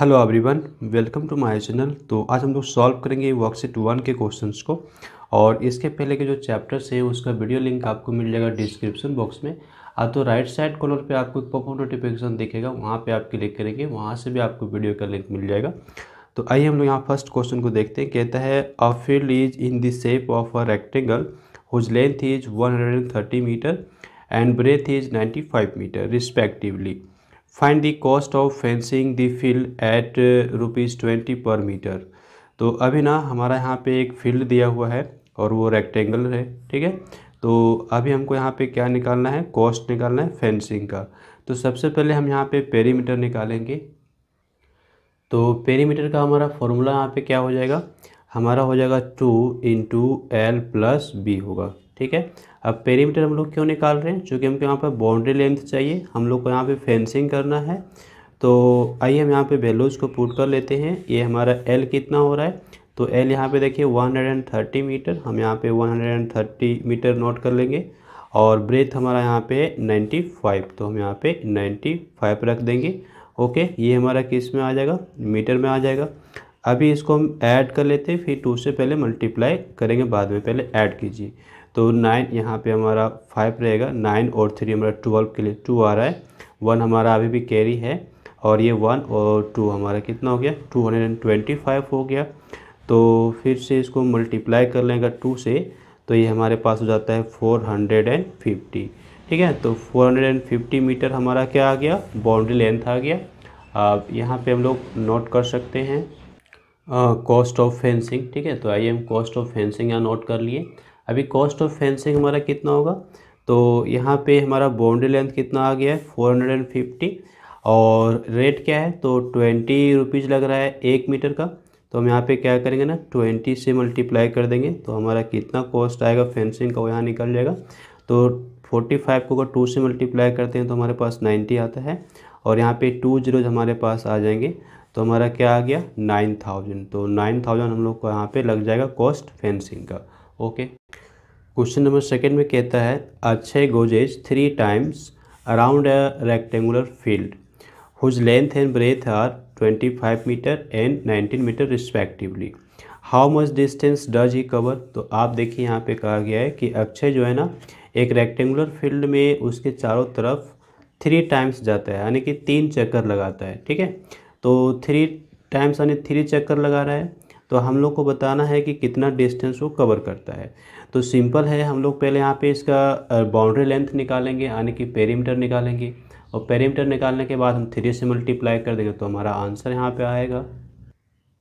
hello everyone welcome to my channel तो आज हम लोग सॉल्व करेंगे वर्कशीट वन के क्वेश्चंस को और इसके पहले के जो चैप्टर्स हैं उसका वीडियो लिंक आपको मिल जाएगा डिस्क्रिप्शन बॉक्स में आ तो राइट साइड कॉलर पे आपको एक पॉपअप नोटिफिकेशन दिखेगा वहाँ पे आप क्लिक करेंगे वहाँ से भी आपको वीडियो का लिंक मिल जाएगा तो आइए हम लोग यहाँ फर्स्ट क्वेश्चन को देखते हैं कहता है a field is in the shape of a rectangle whose length is thirty metre and breadth is five metre respectively find the cost of fencing the field at rupees twenty per metre तो अभी ना हमारा यहाँ पे एक field दिया हुआ है और वो रेक्टेंगल है ठीक है तो अभी हमको यहाँ पे क्या निकालना है कॉस्ट निकालना है फेंसिंग का तो सबसे पहले हम यहाँ पे पेरीमीटर निकालेंगे तो पेरीमीटर का हमारा फॉर्मूला यहाँ पे क्या हो जाएगा हमारा हो जाएगा two into L plus B होगा ठीक है अब पेरीमीटर हम लोग क्यों निकाल रहे हैं चूँकि हमको यहाँ पर बाउंड्री लेंथ चाहिए हम लोग को यहाँ पर फेंसिंग करना है तो आइए हम यहाँ पे वैल्यूज़ को पुट कर लेते हैं ये हमारा एल कितना हो रहा है तो एल यहाँ पे देखिए 130 मीटर हम यहाँ पे 130 मीटर नोट कर लेंगे और ब्रेथ हमारा यहाँ पे 95 तो हम यहाँ पे 95 रख देंगे ओके ये हमारा किस में आ जाएगा मीटर में आ जाएगा अभी इसको हम ऐड कर लेते हैं फिर टू से पहले मल्टीप्लाई करेंगे बाद में पहले ऐड कीजिए तो नाइन यहाँ पे हमारा फाइव रहेगा नाइन और थ्री हमारा ट्वेल्व के लिए टू आ रहा है वन हमारा अभी भी कैरी है और ये वन और टू हमारा कितना हो गया two hundred and twenty five हो गया तो फिर से इसको मल्टीप्लाई कर लेगा टू से तो ये हमारे पास हो जाता है फोर हंड्रेड एंड फिफ्टी ठीक है तो four hundred and fifty metre हमारा क्या आ गया बाउंड्री लेंथ आ गया अब यहाँ पे हम लोग नोट कर सकते हैं कॉस्ट ऑफ फेंसिंग ठीक है तो आइए हम कॉस्ट ऑफ फेंसिंग यहाँ नोट कर लिए अभी कॉस्ट ऑफ फेंसिंग हमारा कितना होगा तो यहाँ पे हमारा बाउंड्री लेंथ कितना आ गया है फोर हंड्रेड एंड फिफ्टी और रेट क्या है तो ट्वेंटी रुपीज़ लग रहा है एक मीटर का तो हम यहाँ पे क्या करेंगे ना ट्वेंटी से मल्टीप्लाई कर देंगे तो हमारा कितना कॉस्ट आएगा फेंसिंग का वो यहाँ निकल जाएगा तो फोर्टी फाइव को अगर टू से मल्टीप्लाई करते हैं तो हमारे पास नाइन्टी आता है और यहाँ पे टू जीरोज हमारे पास आ जाएंगे तो हमारा क्या आ गया नाइन थाउजेंड तो नाइन थाउजेंड हम लोग को यहाँ पे लग जाएगा कॉस्ट फेंसिंग का ओके क्वेश्चन नंबर सेकेंड में कहता है Akshay goes three times around a rectangular field whose length and breadth are 25 metre and 19 metre respectively how much distance does he cover तो आप देखिए यहाँ पे कहा गया है कि अक्षय जो है ना एक रेक्टेंगुलर फील्ड में उसके चारों तरफ थ्री टाइम्स जाता है यानी कि तीन चक्कर लगाता है ठीक है तो थ्री टाइम्स यानी थ्री चक्कर लगा रहा है तो हम लोग को बताना है कि कितना डिस्टेंस वो कवर करता है तो सिंपल है हम लोग पहले यहाँ पे इसका बाउंड्री लेंथ निकालेंगे यानी कि पेरीमीटर निकालेंगे और पेरीमीटर निकालने के बाद हम थ्री से मल्टीप्लाई कर देंगे तो हमारा आंसर यहाँ पे आएगा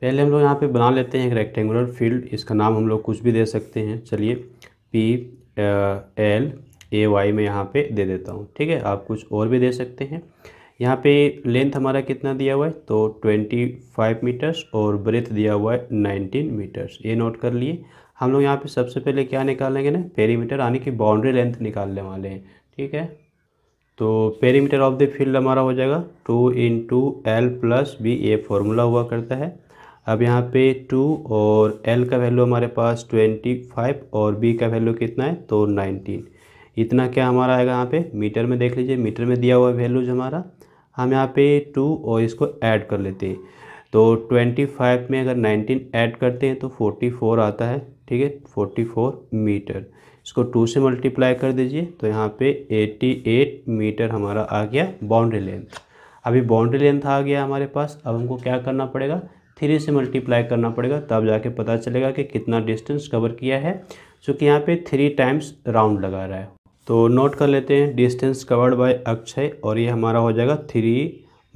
पहले हम लोग यहाँ पे बना लेते हैं एक रेक्टेंगुलर फील्ड इसका नाम हम लोग कुछ भी दे सकते हैं चलिए पी एल ए वाई में यहाँ पे दे देता हूँ ठीक है आप कुछ और भी दे सकते हैं यहाँ पे लेंथ हमारा कितना दिया हुआ है तो 25 मीटर्स और ब्रेथ दिया हुआ है 19 मीटर्स ये नोट कर लिए हम लोग यहाँ पे सबसे पहले क्या निकालेंगे ना पेरीमीटर यानी कि बाउंड्री लेंथ निकालने वाले हैं ठीक है तो पेरीमीटर ऑफ द फील्ड हमारा हो जाएगा two into L plus B ये फॉर्मूला हुआ करता है अब यहाँ पे टू और एल का वैल्यू हमारे पास ट्वेंटी फाइव और बी का वैल्यू कितना है तो नाइनटीन इतना क्या हमारा आएगा यहाँ पे मीटर में देख लीजिए मीटर में दिया हुआ वैल्यूज हमारा हम यहाँ पे टू और इसको ऐड कर लेते हैं तो ट्वेंटी फाइव में अगर नाइनटीन ऐड करते हैं तो फोर्टी फोर आता है ठीक है फोर्टी फोर मीटर इसको टू से मल्टीप्लाई कर दीजिए तो यहाँ पे एट्टी एट मीटर हमारा आ गया बाउंड्री लेंथ अभी बाउंड्री लेंथ आ गया हमारे पास अब हमको क्या करना पड़ेगा थ्री से मल्टीप्लाई करना पड़ेगा तब जाके पता चलेगा कि कितना डिस्टेंस कवर किया है चूँकि यहाँ पे थ्री टाइम्स राउंड लगा रहा है तो नोट कर लेते हैं डिस्टेंस कवर्ड बाय अक्षय और ये हमारा हो जाएगा three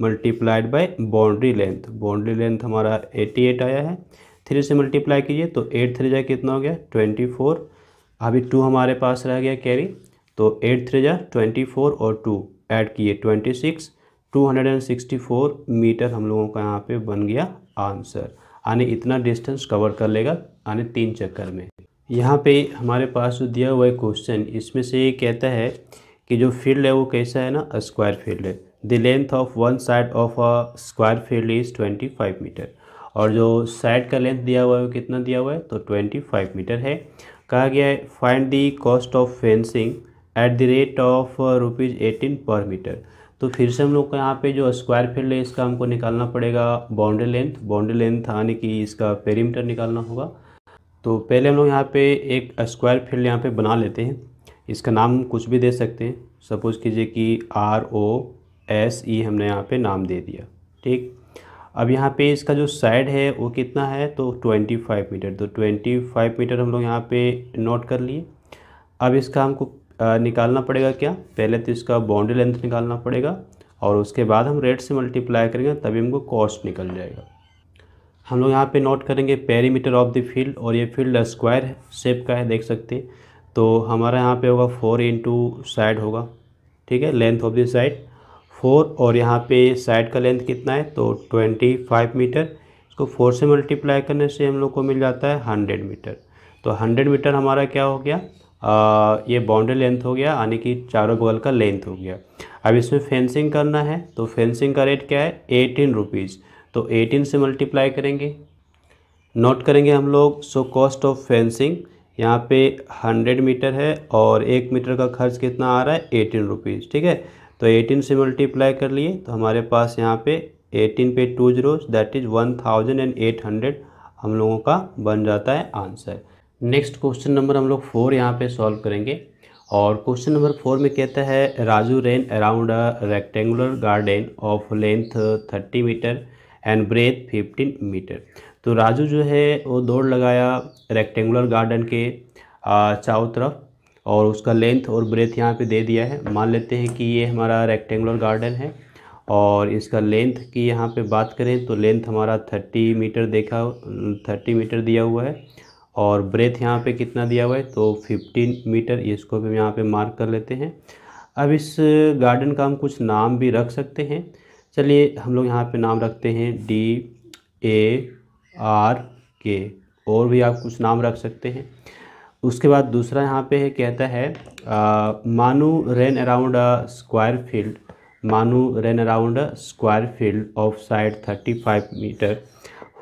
multiplied by boundary length boundary length हमारा 88 आया है थ्री से मल्टीप्लाई कीजिए तो एट थ्री जा कितना हो गया ट्वेंटी फोर अभी टू हमारे पास रह गया कैरी तो एट थ्री जा ट्वेंटी फोर और टू ऐड किए twenty six two hundred and sixty four metre हम लोगों का यहाँ पर बन गया आंसर यानी इतना डिस्टेंस कवर कर लेगा यानी तीन चक्कर में यहाँ पे हमारे पास जो दिया हुआ है क्वेश्चन इसमें से ये कहता है कि जो फील्ड है वो कैसा है ना स्क्वायर फील्ड है the length of one side of a square field is twenty five metre और जो साइड का लेंथ दिया हुआ है वो कितना दिया हुआ है तो ट्वेंटी फाइव मीटर है कहा गया है find the cost of fencing at the rate of rupees eighteen per metre तो फिर से हम लोग को यहाँ पे जो स्क्वायर फील्ड है इसका हमको निकालना पड़ेगा बाउंड्री लेंथ बाउंड्री लेंथ आने की इसका पेरीमीटर निकालना होगा तो पहले हम लोग यहाँ पे एक स्क्वायर फील्ड यहाँ पे बना लेते हैं इसका नाम कुछ भी दे सकते हैं सपोज़ कीजिए कि आर ओ एस ई हमने यहाँ पे नाम दे दिया ठीक अब यहाँ पे इसका जो साइड है वो कितना है तो 25 मीटर तो 25 मीटर हम लोग यहाँ पे नोट कर लिए अब इसका हमको निकालना पड़ेगा क्या पहले तो इसका बाउंड्री लेंथ निकालना पड़ेगा और उसके बाद हम रेट से मल्टीप्लाई करेंगे तभी हमको कॉस्ट निकल जाएगा हम लोग यहाँ पे नोट करेंगे पेरीमीटर ऑफ द फील्ड और ये फील्ड स्क्वायर शेप का है देख सकते तो हमारा यहाँ पे होगा फोर इंटू साइड होगा ठीक है length of the side four और यहाँ पे साइड का लेंथ कितना है तो ट्वेंटी फाइव मीटर इसको फोर से मल्टीप्लाई करने से हम लोग को मिल जाता है हंड्रेड मीटर तो हंड्रेड मीटर हमारा क्या हो गया आ, ये बाउंड्री लेंथ हो गया यानी कि चारों बगल का लेंथ हो गया अब इसमें फेंसिंग करना है तो फेंसिंग का रेट क्या है एटीन रुपीज़ तो 18 से मल्टीप्लाई करेंगे नोट करेंगे हम लोग सो कॉस्ट ऑफ फेंसिंग यहाँ पे 100 मीटर है और एक मीटर का खर्च कितना आ रहा है एटीन रुपीज़ ठीक है तो 18 से मल्टीप्लाई कर लिए तो हमारे पास यहाँ पे 18 पे two zero that is one thousand and eight hundred हम लोगों का बन जाता है आंसर नेक्स्ट क्वेश्चन नंबर हम लोग फोर यहाँ पे सॉल्व करेंगे और क्वेश्चन नंबर फोर में कहता है Raju ran around a rectangular garden of length thirty metre and breadth fifteen metre तो राजू जो है वो दौड़ लगाया रेक्टेंगुलर गार्डन के चारों तरफ और उसका लेंथ और ब्रेथ यहाँ पे दे दिया है मान लेते हैं कि ये हमारा रेक्टेंगुलर गार्डन है और इसका लेंथ की यहाँ पे बात करें तो लेंथ हमारा थर्टी मीटर देखा थर्टी मीटर दिया हुआ है और ब्रेथ यहाँ पे कितना दिया हुआ है तो फिफ्टीन मीटर इसको भी हम यहाँ पर मार्क कर लेते हैं अब इस गार्डन का हम कुछ नाम भी रख सकते हैं चलिए हम लोग यहाँ पे नाम रखते हैं डी ए आर के और भी आप कुछ नाम रख सकते हैं उसके बाद दूसरा यहाँ पे है कहता है Manu ran around a square field Manu ran around a square field of side thirty five metre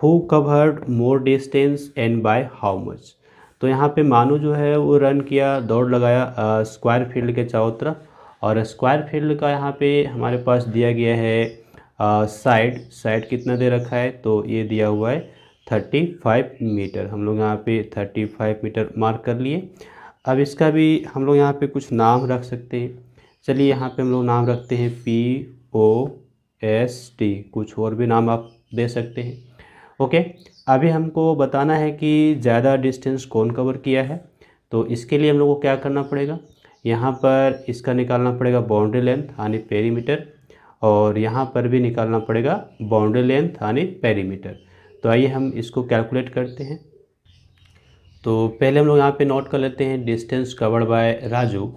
who covered more distance and by how much तो यहाँ पे मानू जो है वो रन किया दौड़ लगाया स्क्वायर फील्ड के चारों तरफ और स्क्वायर फील्ड का यहाँ पे हमारे पास दिया गया है साइड साइड कितना दे रखा है तो ये दिया हुआ है थर्टी फाइव मीटर हम लोग यहाँ पे थर्टी फाइव मीटर मार्क कर लिए अब इसका भी हम लोग यहाँ पे कुछ नाम रख सकते हैं चलिए यहाँ पे हम लोग नाम रखते हैं पी ओ एस टी कुछ और भी नाम आप दे सकते हैं ओके अभी हमको बताना है कि ज़्यादा डिस्टेंस कौन कवर किया है तो इसके लिए हम लोग को क्या करना पड़ेगा यहाँ पर इसका निकालना पड़ेगा बाउंड्री लेंथ यानी पेरीमीटर और यहाँ पर भी निकालना पड़ेगा बाउंड्री लेंथ यानी पेरीमीटर तो आइए हम इसको कैलकुलेट करते हैं तो पहले हम लोग यहाँ पे नोट कर लेते हैं डिस्टेंस कवर्ड बाय राजू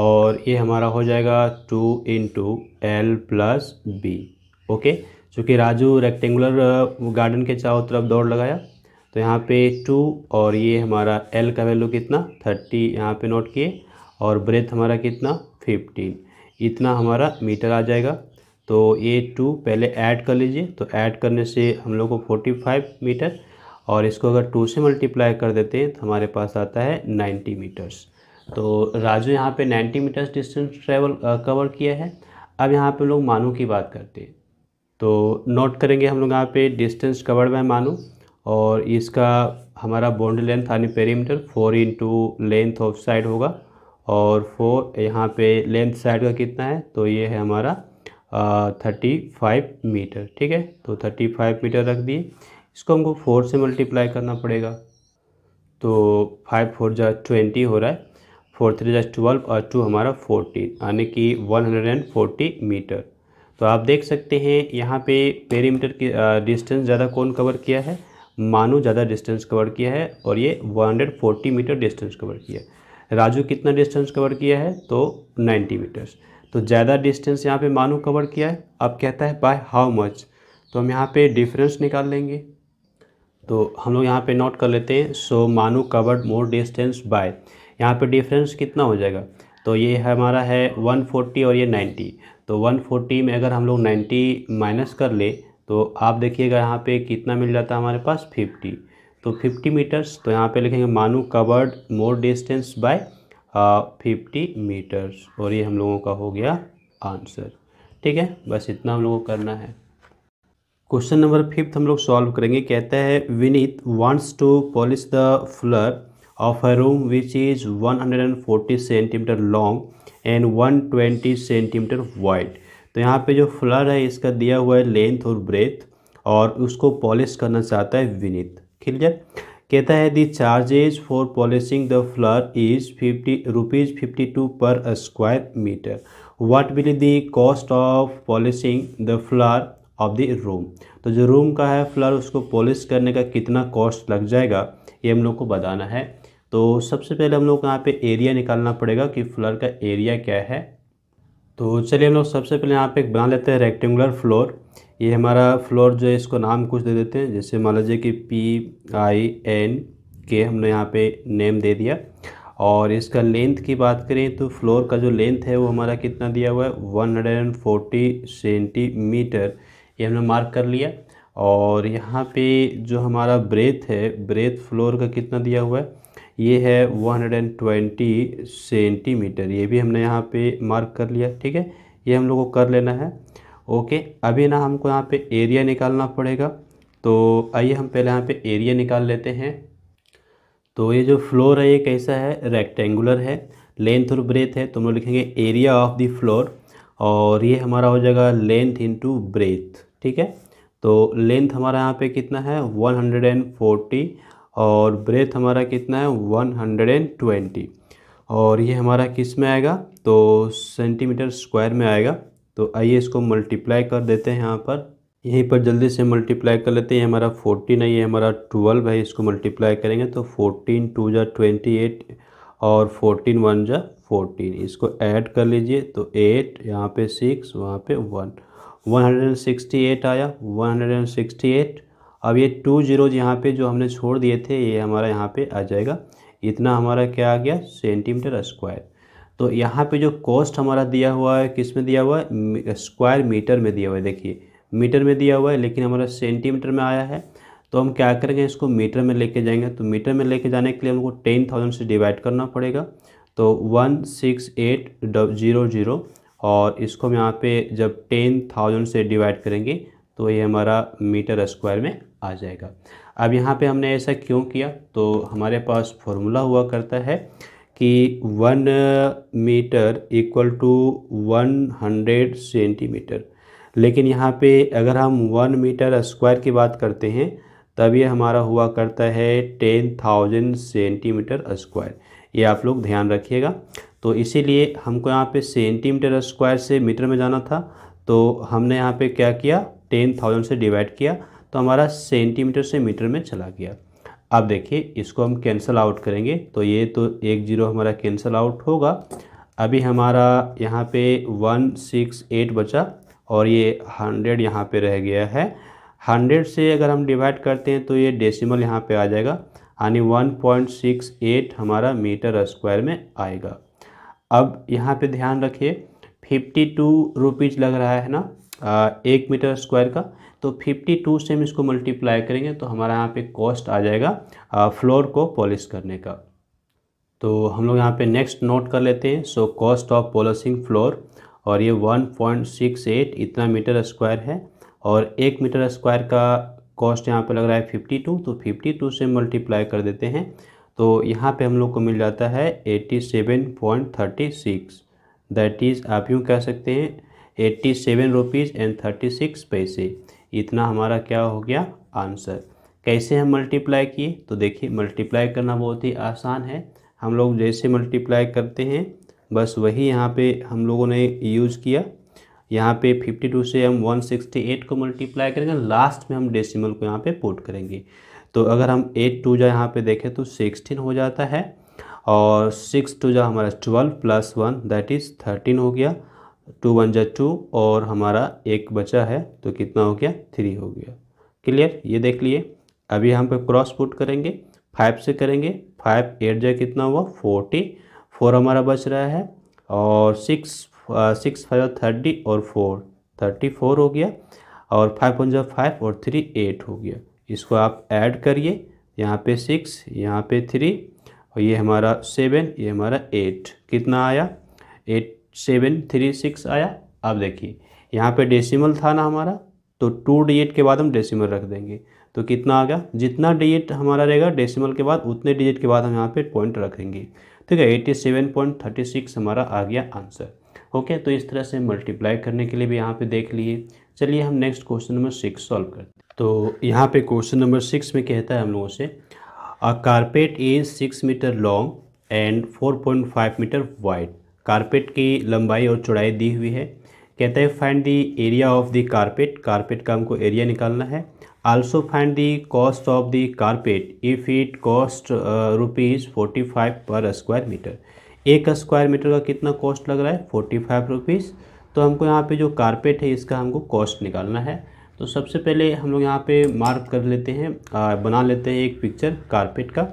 और ये हमारा हो जाएगा two into L plus B okay चूँकि राजू रेक्टेंगुलर गार्डन uh, के चारों तरफ दौड़ लगाया तो यहाँ पे टू और ये हमारा एल का वैल्यू कितना थर्टी यहाँ पे नोट किए और ब्रेथ हमारा कितना फिफ्टीन इतना हमारा मीटर आ जाएगा तो ये टू पहले ऐड कर लीजिए तो ऐड करने से हम लोग को फोर्टी फाइव मीटर और इसको अगर टू से मल्टीप्लाई कर देते हैं तो हमारे पास आता है नाइन्टी मीटर्स तो राजू यहाँ पे ninety metres distance travel cover किया है अब यहाँ पे लोग मानू की बात करते हैं तो नोट करेंगे हम लोग यहाँ पे डिस्टेंस कवर्ड बाय मानू और इसका हमारा बॉन्ड लेंथ यानी perimeter four into length of side होगा और फोर यहाँ पे लेंथ साइड का कितना है तो ये है हमारा थर्टी फाइव मीटर ठीक है तो थर्टी फाइव मीटर रख दिए इसको हमको फोर से मल्टीप्लाई करना पड़ेगा तो फाइव फोर जो ट्वेंटी हो रहा है फोर थ्री जैस ट्वेल्व और टू हमारा फोर्टीन यानी कि one hundred and forty metre तो आप देख सकते हैं यहाँ पे पेरीमीटर की डिस्टेंस ज़्यादा कौन कवर किया है मानो ज़्यादा डिस्टेंस कवर किया है और ये फोर्टी मीटर डिस्टेंस कवर किया है राजू कितना डिस्टेंस कवर किया है तो नाइन्टी मीटर्स तो ज़्यादा डिस्टेंस यहाँ पे मानो कवर किया है अब कहता है बाय हाउ मच तो हम यहाँ पे डिफरेंस निकाल लेंगे तो हम लोग यहाँ पे नोट कर लेते हैं सो मानू कवर्ड मोर डिस्टेंस बाय यहाँ पे डिफरेंस कितना हो जाएगा तो ये हमारा है 140 और ये 90 तो 140 में अगर हम लोग 90 माइनस कर ले तो आप देखिएगा यहाँ पे कितना मिल जाता है हमारे पास 50 तो 50 मीटर्स तो यहाँ पे लिखेंगे Manu covered more distance by fifty metres और ये हम लोगों का हो गया आंसर ठीक है बस इतना हम लोगों को करना है क्वेश्चन नंबर फिफ्थ हम लोग सॉल्व करेंगे कहता है Vineet wants to polish the floor of a room which is 140 centimetre long and 120 centimetre wide तो यहाँ पे जो फ्लर है इसका दिया हुआ है लेंथ और ब्रेथ और उसको पॉलिश करना चाहता है विनीत क्लियर कहता है the charges for polishing the floor is fifty rupees fifty two per square metre what will the cost of polishing the floor of the room तो जो रूम का है फ्लर उसको पॉलिश करने का कितना कॉस्ट लग जाएगा ये हम लोग को बताना है तो सबसे पहले हम लोग यहाँ पे एरिया निकालना पड़ेगा कि फ्लर का एरिया क्या है तो चलिए हम लोग सबसे पहले यहाँ पे एक बना लेते हैं रेक्टेंगुलर फ्लोर ये हमारा फ्लोर जो है इसको नाम कुछ दे देते हैं जैसे मान लीजिए कि पी आई एन के हमने यहाँ पे नेम दे दिया और इसका लेंथ की बात करें तो फ्लोर का जो लेंथ है वो हमारा कितना दिया हुआ है वन सेंटीमीटर ये हमने मार्क कर लिया और यहाँ पे जो हमारा ब्रेथ है ब्रेथ फ्लोर का कितना दिया हुआ है ये है 120 सेंटीमीटर ये भी हमने यहाँ पे मार्क कर लिया ठीक है ये हम लोग को कर लेना है ओके अभी ना हमको यहाँ पे एरिया निकालना पड़ेगा तो आइए हम पहले यहाँ पे एरिया निकाल लेते हैं तो ये जो फ्लोर है ये कैसा है रेक्टेंगुलर है लेंथ और ब्रेथ है तो हम लोग लिखेंगे एरिया ऑफ द फ्लोर और ये हमारा हो जाएगा लेंथ इन ब्रेथ ठीक है तो लेंथ हमारा यहाँ पे कितना है 140 और ब्रेथ हमारा कितना है 120 और ये हमारा किस में आएगा तो सेंटीमीटर स्क्वायर में आएगा तो आइए इसको मल्टीप्लाई कर देते हैं यहाँ पर यहीं पर जल्दी से मल्टीप्लाई कर लेते हैं ये हमारा फोर्टीन है ये हमारा ट्वेल्व है इसको मल्टीप्लाई करेंगे तो फोर्टीन टू जा ट्वेंटी एट और फोर्टीन वन जा फोर्टीन इसको ऐड कर लीजिए तो एट यहाँ पे सिक्स वहाँ पे one one hundred and sixty eight आया one hundred and sixty eight अब ये टू जीरोज यहाँ पे जो हमने छोड़ दिए थे ये हमारा यहाँ पे आ जाएगा इतना हमारा क्या आ गया सेंटीमीटर स्क्वायर तो यहाँ पे जो कॉस्ट हमारा दिया हुआ है किस में दिया हुआ है स्क्वायर मीटर में दिया हुआ है देखिए मीटर में दिया हुआ है लेकिन हमारा सेंटीमीटर में आया है तो हम क्या करेंगे इसको मीटर में लेके जाएंगे तो मीटर में लेके जाने के लिए हमको टेन थाउजेंड से डिवाइड करना पड़ेगा तो one six eight zero zero और इसको हम यहाँ पे जब टेन थाउजेंड से डिवाइड करेंगे तो ये हमारा मीटर स्क्वायर में आ जाएगा अब यहाँ पे हमने ऐसा क्यों किया तो हमारे पास फॉर्मूला हुआ करता है कि one metre equal to one hundred centimetre लेकिन यहाँ पे अगर हम वन मीटर स्क्वायर की बात करते हैं तब ये हमारा हुआ करता है टेन थाउजेंड सेंटीमीटर स्क्वायर ये आप लोग ध्यान रखिएगा तो इसीलिए हमको यहाँ पे सेंटीमीटर स्क्वायर से मीटर में जाना था तो हमने यहाँ पे क्या किया टेन थाउजेंड से डिवाइड किया तो हमारा सेंटीमीटर से मीटर में चला गया अब देखिए इसको हम कैंसिल आउट करेंगे तो ये तो एक जीरो हमारा कैंसिल आउट होगा अभी हमारा यहाँ पे वन सिक्स एट बचा और ये हंड्रेड यहाँ पे रह गया है हंड्रेड से अगर हम डिवाइड करते हैं तो ये डेसिमल यहाँ पे आ जाएगा यानी वन पॉइंट सिक्स एट हमारा मीटर स्क्वायर में आएगा अब यहाँ पे ध्यान रखिए फिफ्टी टू रुपीज़ लग रहा है ना एक मीटर स्क्वायर का तो 52 से हम इसको मल्टीप्लाई करेंगे तो हमारा यहाँ पे कॉस्ट आ जाएगा फ्लोर को पॉलिश करने का तो हम लोग यहाँ पे नेक्स्ट नोट कर लेते हैं so cost of polishing floor और ये 1.68 इतना मीटर स्क्वायर है और एक मीटर स्क्वायर का कॉस्ट यहाँ पे लग रहा है 52 तो 52 से मल्टीप्लाई कर देते हैं तो यहाँ पर हम लोग को मिल जाता है एट्टी दैट इज़ आप यूँ कह सकते हैं eighty seven rupees and thirty six पैसे इतना हमारा क्या हो गया आंसर कैसे हम मल्टीप्लाई किए तो देखिए मल्टीप्लाई करना बहुत ही आसान है हम लोग जैसे मल्टीप्लाई करते हैं बस वही यहाँ पे हम लोगों ने यूज़ किया यहाँ पे 52 से हम 168 को मल्टीप्लाई करेंगे लास्ट में हम डेसिमल को यहाँ पे पुट करेंगे तो अगर हम एट टू जा यहाँ पे देखें तो 16 हो जाता है और सिक्स टू जा हमारा 12 प्लस वन दैट इज़ 13 हो गया टू वन जै टू और हमारा एक बचा है तो कितना हो गया थ्री हो गया क्लियर ये देख लिए अभी हम पे क्रॉस पुट करेंगे फाइव से करेंगे फाइव एट जा कितना हुआ फोर्टी फोर हमारा बच रहा है और सिक्स सिक्स फाइव थर्टी और फोर थर्टी फोर हो गया और फाइव वन जा फाइव और थ्री एट हो गया इसको आप ऐड करिए यहाँ पे सिक्स यहाँ पे थ्री और ये हमारा सेवन ये हमारा एट कितना आया एट सेवन थ्री सिक्स आया अब देखिए यहाँ पे डेसिमल था ना हमारा तो टू डिजिट के बाद हम डेसिमल रख देंगे तो कितना आ गया जितना डिजिट हमारा रहेगा डेसिमल के बाद उतने डिजिट के बाद हम यहाँ पे पॉइंट रखेंगे ठीक है eighty seven point thirty six हमारा आ गया आंसर ओके तो इस तरह से मल्टीप्लाई करने के लिए भी यहाँ पर देख लिए चलिए हम next question number six solve करते हैं तो यहाँ पर क्वेश्चन नंबर सिक्स में कहता है हम लोगों से a carpet is six metre long and four point five metre wide carpet की लंबाई और चौड़ाई दी हुई है कहते हैं find the area of the carpet carpet का हमको एरिया निकालना है also find the cost of the carpet if it cost rupees forty five per square metre एक स्क्वायर मीटर का कितना कॉस्ट लग रहा है फोर्टी फाइव रुपीज़ तो हमको यहाँ पे जो कारपेट है इसका हमको कॉस्ट निकालना है तो सबसे पहले हम लोग यहाँ पे मार्क कर लेते हैं आ, बना लेते हैं एक पिक्चर कारपेट का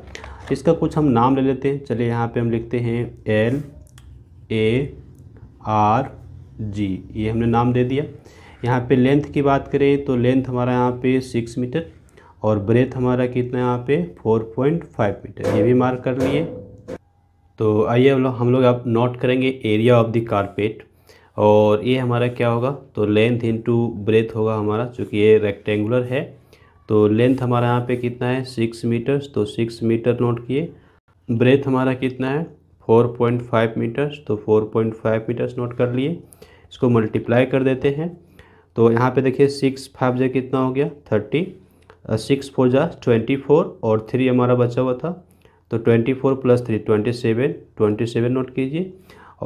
इसका कुछ हम नाम ले लेते हैं चलिए यहाँ पे हम लिखते हैं एल ए आर जी ये हमने नाम दे दिया यहाँ पे लेंथ की बात करें तो लेंथ हमारा यहाँ पे सिक्स मीटर और ब्रेथ हमारा कितना यहाँ पे फोर पॉइंट फाइव मीटर ये भी मार्क कर लिए तो आइए हम लोग अब नोट करेंगे एरिया ऑफ द कारपेट और ये हमारा क्या होगा तो लेंथ इनटू ब्रेथ होगा हमारा चूँकि ये रेक्टेंगुलर है तो लेंथ हमारा यहाँ पे कितना है सिक्स मीटर्स तो सिक्स मीटर नोट किए ब्रेथ हमारा कितना है फोर पॉइंट फाइव मीटर्स तो four point five metres note कर लिए इसको मल्टीप्लाई कर देते हैं तो यहाँ पे देखिए सिक्स फाइव जे कितना हो गया थर्टी सिक्स फोर जा ट्वेंटी फोर और थ्री हमारा बचा हुआ था तो twenty four plus three twenty seven twenty seven note कीजिए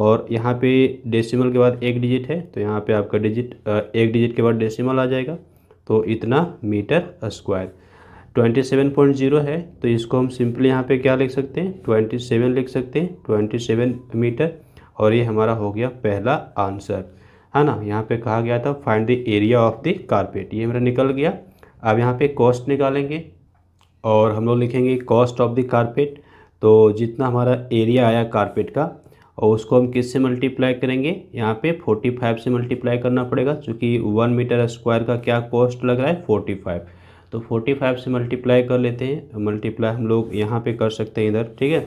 और यहाँ पे डेसिमल के बाद एक डिजिट है तो यहाँ पे आपका डिजिट एक डिजिट के बाद डेसिमल आ जाएगा तो इतना metre square twenty seven point zero है तो इसको हम सिंपली यहाँ पे क्या लिख सकते हैं ट्वेंटी सेवन लिख सकते हैं ट्वेंटी सेवन मीटर और ये हमारा हो गया पहला आंसर है ना यहाँ पे कहा गया था find the area of the carpet ये मेरा निकल गया अब यहाँ पे कॉस्ट निकालेंगे और हम लोग लिखेंगे कॉस्ट ऑफ द कारपेट तो जितना हमारा एरिया आया कारपेट का और उसको हम किस से मल्टीप्लाई करेंगे यहाँ पे 45 से मल्टीप्लाई करना पड़ेगा क्योंकि वन मीटर स्क्वायर का क्या कॉस्ट लग रहा है 45 तो 45 फाइव से मल्टीप्लाई कर लेते हैं मल्टीप्लाई हम लोग यहाँ पे कर सकते हैं इधर ठीक है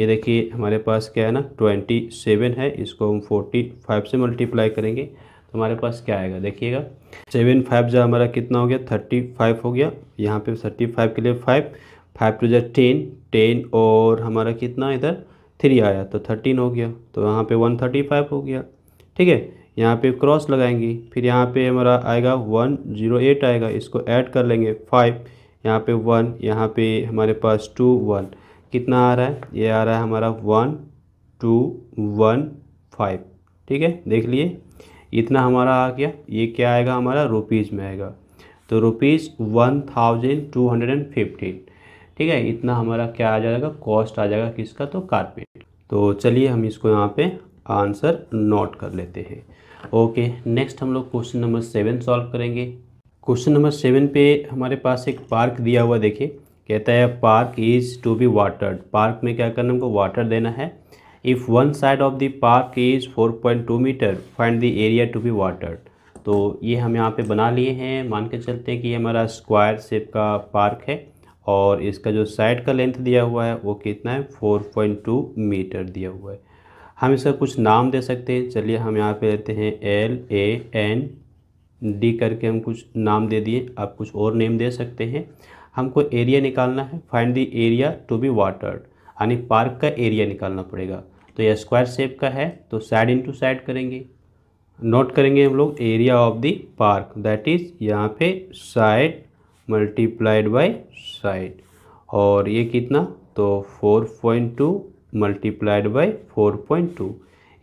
ये देखिए हमारे पास क्या है ना ट्वेंटी सेवन है इसको हम फोर्टी फाइव से मल्टीप्लाई करेंगे तो हमारे पास क्या आएगा देखिएगा सेवन फाइव जो हमारा कितना हो गया थर्टी फाइव हो गया यहाँ पे थर्टी फाइव के लिए फाइव फाइव टू जो टेन टेन और हमारा कितना इधर थ्री आया तो थर्टीन हो गया तो यहाँ पर वन थर्टी फाइव हो गया ठीक है यहाँ पे क्रॉस लगाएंगे फिर यहाँ पे हमारा आएगा वन जीरो एट आएगा इसको ऐड कर लेंगे फाइव यहाँ पे वन यहाँ पे हमारे पास टू वन कितना आ रहा है ये आ रहा है हमारा वन टू वन फाइव ठीक है देख लिए इतना हमारा आ गया ये क्या आएगा हमारा रुपीज़ में आएगा तो rupees one thousand two hundred and fifteen ठीक है इतना हमारा क्या आ जाएगा कॉस्ट आ जाएगा किसका तो कारपेट तो चलिए हम इसको यहाँ पे आंसर नोट कर लेते हैं ओके नेक्स्ट हम लोग क्वेश्चन नंबर सेवन सॉल्व करेंगे क्वेश्चन नंबर सेवन पे हमारे पास एक पार्क दिया हुआ देखिए कहता है park is to be watered park में क्या करना हमको वाटर देना है if one side of the park is four point two metre find the area to be watered तो ये हम यहाँ पे बना लिए हैं मान के चलते हैं कि ये हमारा स्क्वायर शेप का पार्क है और इसका जो साइड का लेंथ दिया हुआ है वो कितना है फोर पॉइंट टू मीटर दिया हुआ है हम इसका कुछ नाम दे सकते हैं चलिए हम यहाँ पे लेते हैं एल ए एन डी करके हम कुछ नाम दे दिए आप कुछ और नेम दे सकते हैं हमको एरिया निकालना है find the area to be watered यानी पार्क का एरिया निकालना पड़ेगा तो यह स्क्वायर शेप का है तो साइड इंटू साइड करेंगे नोट करेंगे हम लोग area of the park that is यहाँ पे साइड मल्टीप्लाइड बाय साइड और ये कितना तो four point two multiplied by four point two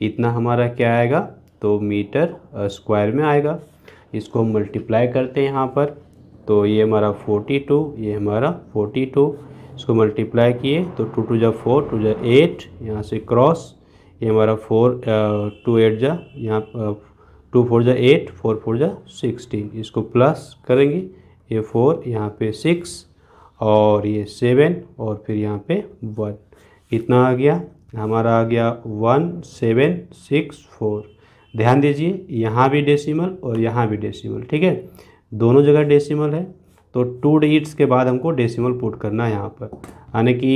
इतना हमारा क्या आएगा तो मीटर स्क्वायर में आएगा इसको हम मल्टीप्लाई करते हैं यहाँ पर तो ये हमारा फोर्टी टू ये हमारा फोर्टी टू इसको मल्टीप्लाई किए तो टू टू जा फोर टू जा एट यहाँ से क्रॉस ये हमारा फोर टू एट जा यहाँ टू फोर जा एट फोर फोर जा सिक्सटीन इसको प्लस करेंगे ये फोर यहाँ पे सिक्स और ये सेवन और फिर यहाँ पे वन कितना आ गया हमारा आ गया वन सेवन सिक्स फोर ध्यान दीजिए यहाँ भी डेसिमल और यहाँ भी डेसिमल ठीक है दोनों जगह डेसिमल है तो टू डिजिट्स के बाद हमको डेसिमल पुट करना है यहाँ पर यानी कि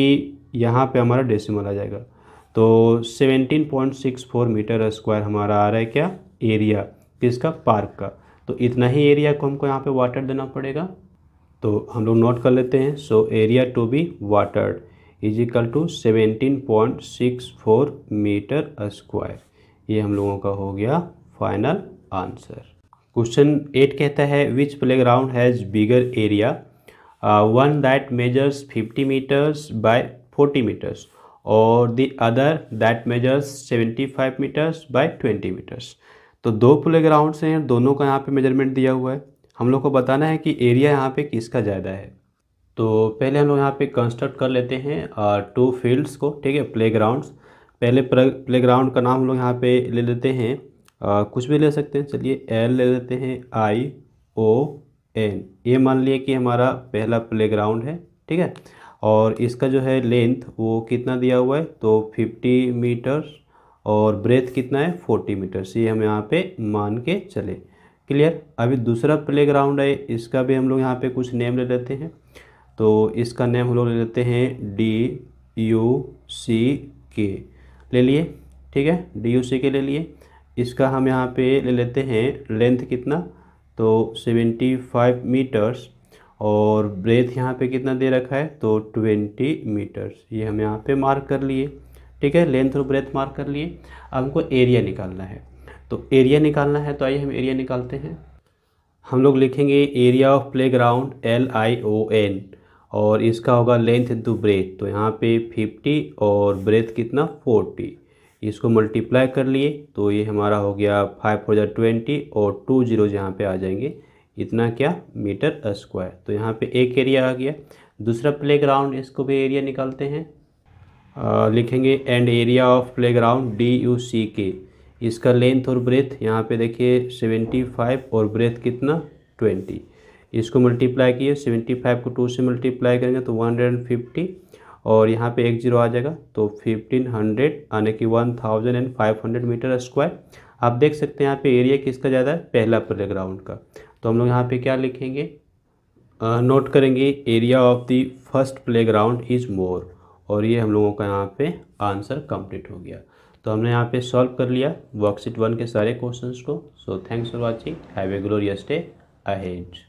यहाँ पे हमारा डेसिमल आ जाएगा तो 17.64 मीटर स्क्वायर हमारा आ रहा है क्या एरिया किसका पार्क का तो इतना ही एरिया को हमको यहाँ पे वाटर देना पड़ेगा तो हम लोग नोट कर लेते हैं so area to be watered is equal to seventeen point six four metre square ये हम लोगों का हो गया फाइनल आंसर क्वेश्चन एट कहता है which playground has bigger area one that measures fifty metres by forty metres और the other that measures seventy five metres by twenty metres तो दो प्ले ग्राउंड हैं दोनों का यहाँ पे मेजरमेंट दिया हुआ है हम लोग को बताना है कि एरिया यहाँ पे किसका ज़्यादा है तो पहले हम लोग यहाँ पे कंस्ट्रक्ट कर लेते हैं टू फील्ड्स को ठीक है प्ले ग्राउंड्स पहले प्ले ग्राउंड का नाम हम लोग यहाँ पे ले लेते हैं आ, कुछ भी ले सकते हैं चलिए एल ले लेते हैं आई ओ एन ये मान लिए कि हमारा पहला प्ले ग्राउंड है ठीक है और इसका जो है लेंथ वो कितना दिया हुआ है तो फिफ्टी मीटर्स और ब्रेथ कितना है फोर्टी मीटर्स ये हम यहाँ पे मान के चले क्लियर अभी दूसरा प्ले ग्राउंड है इसका भी हम लोग यहाँ पे कुछ नेम ले लेते हैं तो इसका नेम हम लोग ले लेते हैं डी यू सी के ले लिए ठीक है डी यू सी के ले लिए इसका हम यहाँ पे ले लेते हैं लेंथ कितना तो सेवेंटी फाइव मीटर्स और ब्रेथ यहाँ पे कितना दे रखा है तो ट्वेंटी मीटर्स ये हम यहाँ पे मार्क कर लिए ठीक है लेंथ और ब्रेथ मार्क कर लिए अब हमको एरिया निकालना है तो एरिया निकालना है तो आइए हम एरिया निकालते हैं हम लोग लिखेंगे area of playground L I O N और इसका होगा लेंथ इनटू ब्रेथ तो यहाँ पे 50 और ब्रेथ कितना 40 इसको मल्टीप्लाई कर लिए तो ये हमारा हो गया फाइव थाउजेंड ट्वेंटी और टू जीरोज यहाँ पर आ जाएंगे इतना क्या मीटर स्क्वायर तो यहाँ पे एक एरिया आ गया दूसरा प्ले ग्राउंड इसको भी एरिया निकालते हैं आ, लिखेंगे and area of playground D U C K इसका लेंथ और ब्रेथ यहाँ पे देखिए फाइव और ब्रेथ कितना ट्वेंटी इसको मल्टीप्लाई किए सेवेंटी फाइव को टू से मल्टीप्लाई करेंगे तो वन हंड्रेड एंड फिफ्टी और यहाँ पे एक जीरो आ जाएगा तो फिफ्टीन हंड्रेड यानी कि one thousand and five hundred metre square आप देख सकते हैं यहाँ पे एरिया किसका ज़्यादा है पहला प्ले ग्राउंड का तो हम लोग यहाँ पे क्या लिखेंगे नोट करेंगे area of the first playground is more और ये हम लोगों का यहाँ पे आंसर कंप्लीट हो गया तो हमने यहाँ पे सॉल्व कर लिया वर्कशीट वन के सारे क्वेश्चंस को so thanks for watching have a glorious day ahead